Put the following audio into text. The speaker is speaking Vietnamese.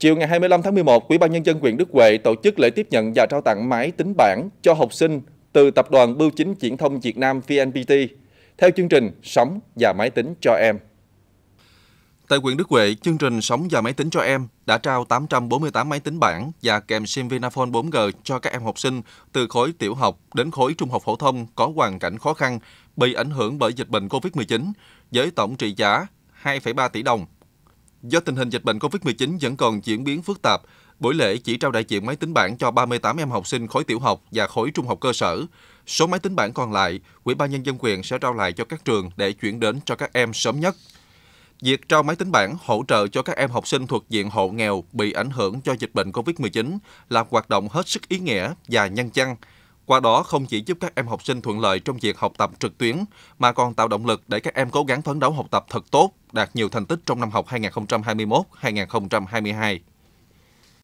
Chiều ngày 25 tháng 11, Ủy ban Nhân dân huyện Đức Huệ tổ chức lễ tiếp nhận và trao tặng máy tính bảng cho học sinh từ Tập đoàn Bưu chính Viễn thông Việt Nam VNPT theo chương trình Sống và Máy tính cho em. Tại huyện Đức Huệ, chương trình Sống và Máy tính cho em đã trao 848 máy tính bảng và kèm SIM Vinaphone 4G cho các em học sinh từ khối tiểu học đến khối trung học phổ thông có hoàn cảnh khó khăn bị ảnh hưởng bởi dịch bệnh COVID-19 với tổng trị giá 2,3 tỷ đồng Do tình hình dịch bệnh COVID-19 vẫn còn diễn biến phức tạp, buổi lễ chỉ trao đại diện máy tính bảng cho 38 em học sinh khối tiểu học và khối trung học cơ sở. Số máy tính bảng còn lại, Ủy ban nhân dân quyền sẽ trao lại cho các trường để chuyển đến cho các em sớm nhất. Việc trao máy tính bảng hỗ trợ cho các em học sinh thuộc diện hộ nghèo bị ảnh hưởng do dịch bệnh COVID-19 là hoạt động hết sức ý nghĩa và nhân chăng. Qua đó không chỉ giúp các em học sinh thuận lợi trong việc học tập trực tuyến, mà còn tạo động lực để các em cố gắng phấn đấu học tập thật tốt, đạt nhiều thành tích trong năm học 2021-2022.